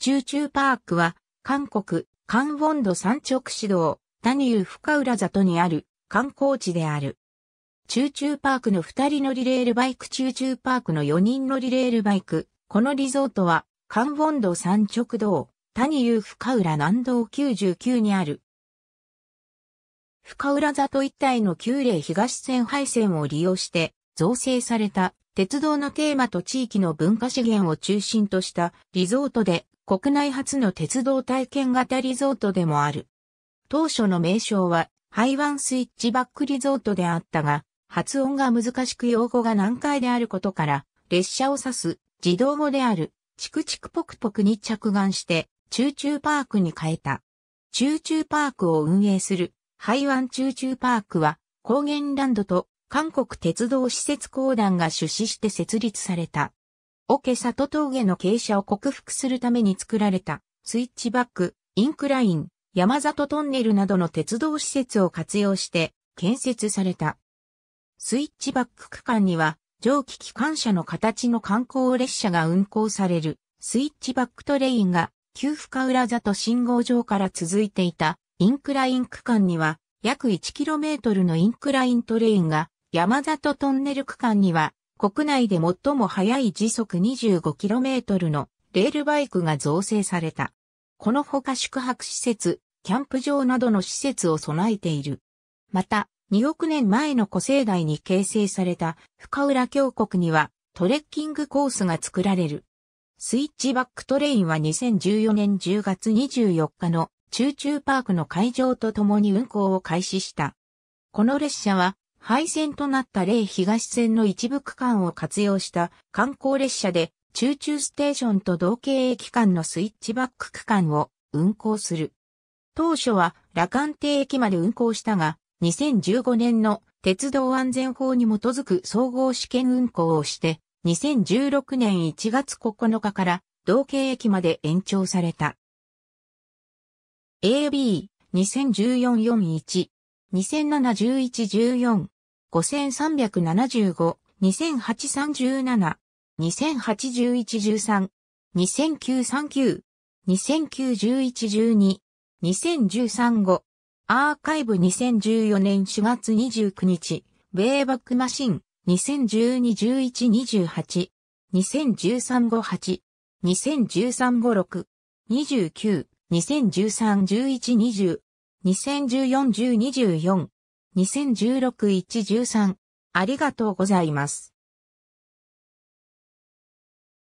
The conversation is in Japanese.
中中パークは、韓国、カンウォンド山直市道、谷湯深浦里にある観光地である。中中パークの2人乗りレールバイク中中パークの4人乗りレールバイク。このリゾートは、カンウォンド山直道、谷湯深浦南道99にある。深浦里一帯の旧霊東線廃線を利用して造成された鉄道のテーマと地域の文化資源を中心としたリゾートで国内初の鉄道体験型リゾートでもある。当初の名称は、ハイワンスイッチバックリゾートであったが、発音が難しく用語が難解であることから、列車を指す自動語である、チクチクポクポクに着眼して、チューチューパークに変えた。チューチューパークを運営する、ハイワンチューチューパークは、高原ランドと韓国鉄道施設公団が出資して設立された。桶里峠の傾斜を克服するために作られた、スイッチバック、インクライン、山里トンネルなどの鉄道施設を活用して建設された。スイッチバック区間には、蒸気機関車の形の観光列車が運行される、スイッチバックトレインが、旧深浦里信号場から続いていた、インクライン区間には、約 1km のインクライントレインが、山里トンネル区間には、国内で最も速い時速 25km のレールバイクが造成された。このほか宿泊施設、キャンプ場などの施設を備えている。また、2億年前の古生代に形成された深浦峡谷にはトレッキングコースが作られる。スイッチバックトレインは2014年10月24日の中中パークの会場とともに運行を開始した。この列車は廃線となった例東線の一部区間を活用した観光列車で中中ステーションと同系駅間のスイッチバック区間を運行する。当初は羅漢亭駅まで運行したが、2015年の鉄道安全法に基づく総合試験運行をして、2016年1月9日から同系駅まで延長された。AB2014-41 2007-11-14 5375、200837、20081113、2939 0 0、291112 0 0、2013-5、アーカイブ2014年4月29日、ウェイバックマシン、2012-11-28、2013-58、2013-56、29、2013-11-20、2014-10-24、2016-113ありがとうございます。